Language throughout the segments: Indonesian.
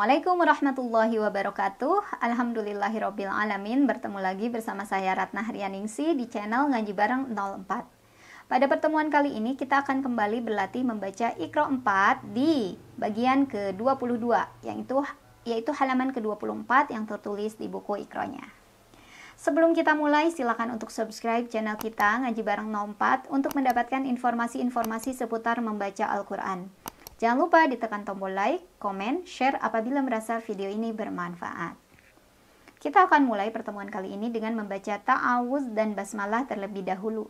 Assalamualaikum warahmatullahi wabarakatuh Alhamdulillahirobbil Bertemu lagi bersama saya Ratna Haryaningsi di channel Ngaji Bareng 04 Pada pertemuan kali ini kita akan kembali berlatih membaca Iqra 4 di bagian ke-22 yaitu, yaitu halaman ke-24 yang tertulis di buku Iqra-nya Sebelum kita mulai, silakan untuk subscribe channel kita Ngaji Bareng 04 untuk mendapatkan informasi-informasi seputar membaca Al-Quran. Jangan lupa ditekan tombol like, komen, share apabila merasa video ini bermanfaat. Kita akan mulai pertemuan kali ini dengan membaca ta'awuz dan basmalah terlebih dahulu.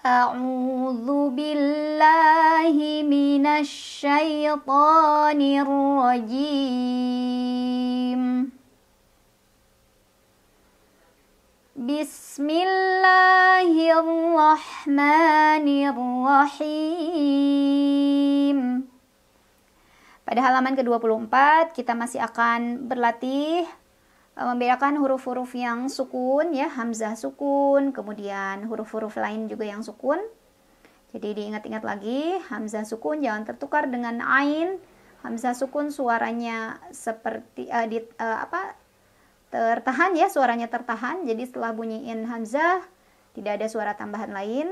A'udzu billahi minasy syaithanir rajim. Bismillahirrahmanirrahim. Pada halaman ke-24 kita masih akan berlatih eh, membedakan huruf-huruf yang sukun ya, hamzah sukun, kemudian huruf-huruf lain juga yang sukun. Jadi diingat-ingat lagi, hamzah sukun jangan tertukar dengan ain. Hamzah sukun suaranya seperti uh, di, uh, apa tertahan ya suaranya tertahan jadi setelah bunyiin hamzah tidak ada suara tambahan lain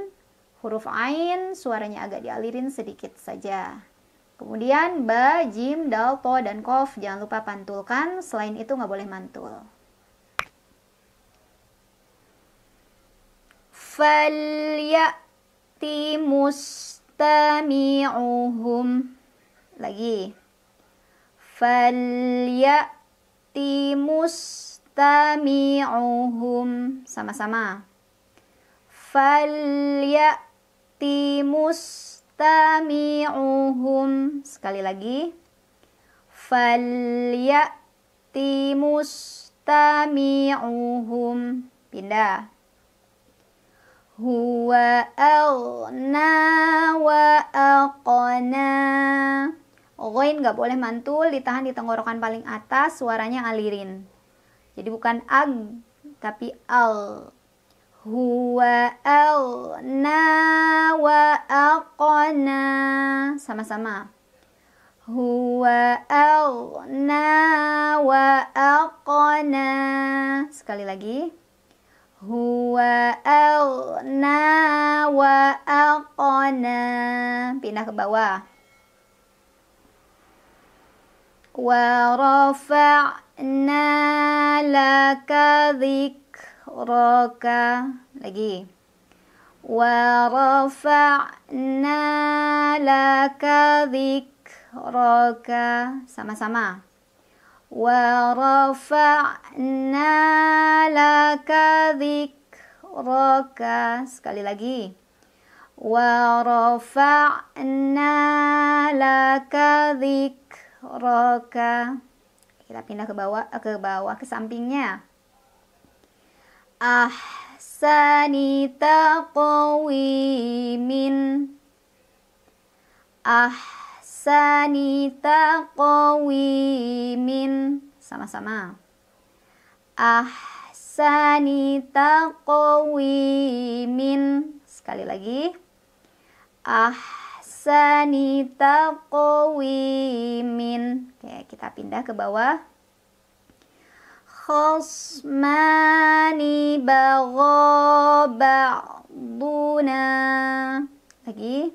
huruf ain suaranya agak dialirin sedikit saja kemudian ba jim dal to dan kof jangan lupa pantulkan selain itu nggak boleh mantul falyati mustami'uhum lagi falyati timus tamiuhum sama-sama timus tamiuhum sekali lagi timus tamiuhum pindah huwa aghna wa aqna Ogoin nggak boleh mantul, ditahan di tenggorokan paling atas, suaranya alirin. Jadi bukan ag, tapi al. Huwa al na wa aqna. Sama-sama. Huwa al na wa aqna. Sekali lagi. Huwa al na wa aqna. Pindah ke bawah. ورفعنا لك ذكرك lagi ورفعنا لك ذكرك سما سما ورفعنا لك ذكرك سكالي lagi ورفعنا لك ذكرك roka kita pindah ke bawah eh, ke bawah ke sampingnya ahsani ah sanita taqwimin sama-sama sanita taqwimin sekali lagi ah ahsani taqwimin. Oke, kita pindah ke bawah. Khosmani bagha ba'duna. Lagi.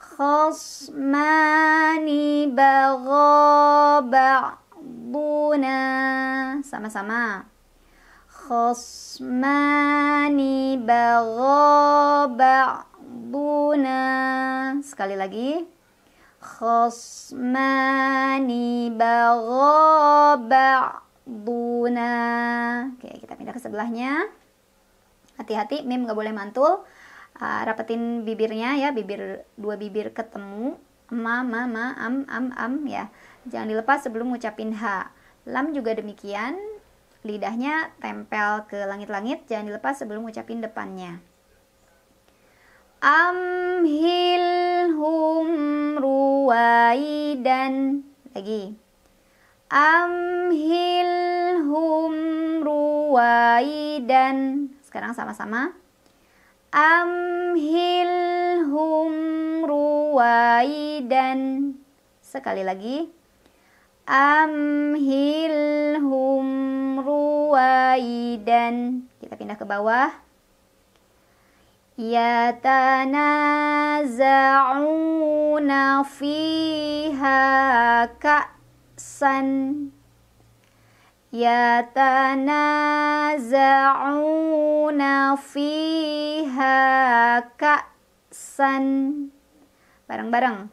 Khosmani bagha ba'duna. Sama-sama. Khosmani bagha ba'duna rabbuna sekali lagi khosmani bagoba'duna oke kita pindah ke sebelahnya hati-hati mim nggak boleh mantul uh, rapetin bibirnya ya bibir dua bibir ketemu ma ma ma am am am ya jangan dilepas sebelum ngucapin ha lam juga demikian lidahnya tempel ke langit-langit jangan dilepas sebelum ngucapin depannya amhilhum ruwaidan lagi amhilhum ruwaidan sekarang sama-sama amhilhum ruwaidan sekali lagi amhilhum ruwaidan kita pindah ke bawah yatanaza'una fiha ka'san yatanaza'una fiha ka'san bareng-bareng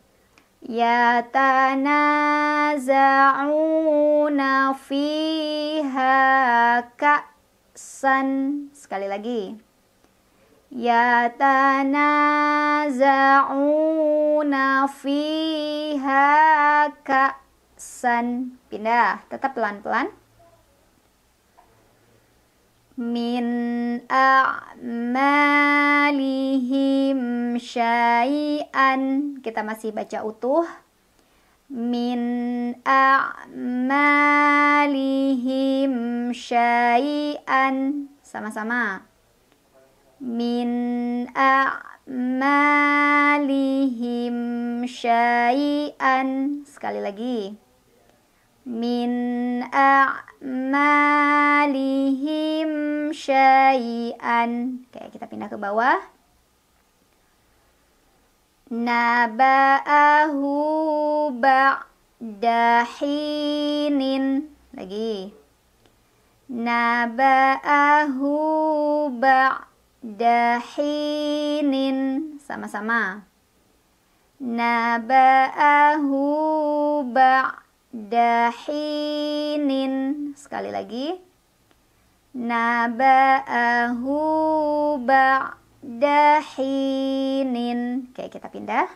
yatanaza'una fiha ka'san sekali lagi yatanaza'una fiha ka'san pindah tetap pelan-pelan min a'malihim syai'an kita masih baca utuh min a'malihim syai'an sama-sama min a'malihim syai'an sekali lagi min a'malihim syai'an oke kita pindah ke bawah naba'ahu ba'dahinin lagi naba'ahu ba'dahinin dahinin sama-sama naba'ahu ba'dahinin sekali lagi naba'ahu ba'dahinin oke kita pindah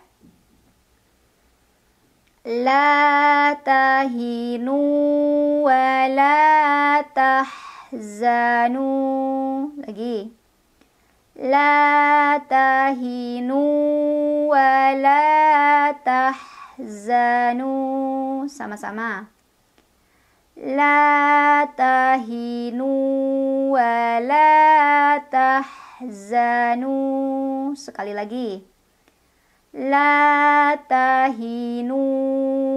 la tahinu wa la tahzanu lagi la tahinu wa la sama-sama la tahinu wa la sekali lagi la tahinu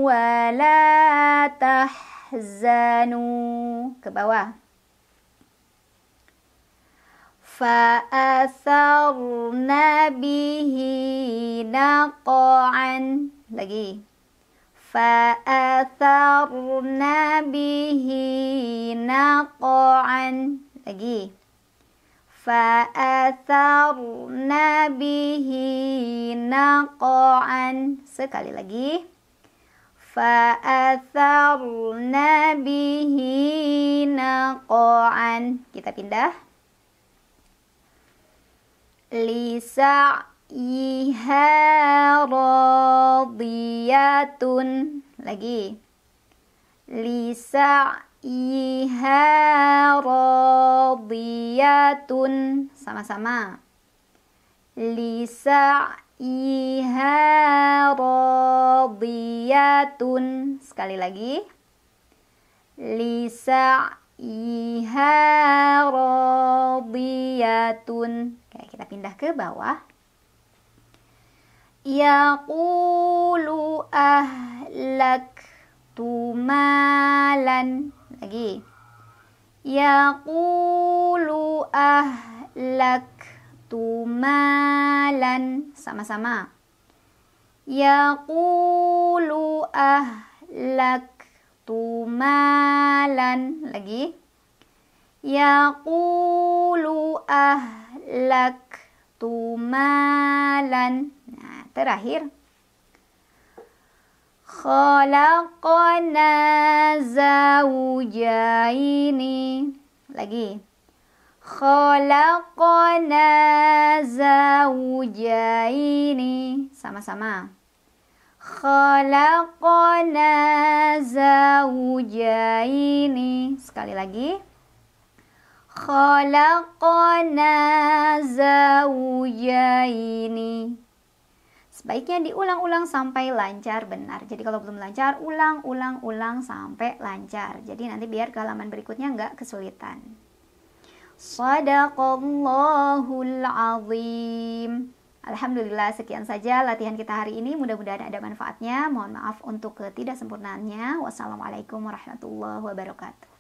wa la ke bawah fa'asarna bihi naqa'an lagi fa'atharna bihi naqa'an lagi fa'atharna bihi naqa'an sekali lagi fa'atharna bihi naqa'an kita pindah lisaiha radiyatun lagi lisaiha radiyatun sama-sama lisaiha radiyatun sekali lagi lisaiha iha radiyatun Oke, kita pindah ke bawah yaqulu ahlak tumalan lagi yaqulu ahlak tumalan sama-sama yaqulu ahlak tumalan lagi yaqulu ahlak tumalan nah terakhir khalaqana zawjaini lagi khalaqana zawjaini sama-sama khalaqona zawjaini sekali lagi khalaqona zawjaini sebaiknya diulang-ulang sampai lancar benar jadi kalau belum lancar ulang ulang ulang sampai lancar jadi nanti biar ke halaman berikutnya nggak kesulitan Sadaqallahul azim Alhamdulillah sekian saja latihan kita hari ini mudah-mudahan ada manfaatnya mohon maaf untuk ketidaksempurnaannya wassalamualaikum warahmatullahi wabarakatuh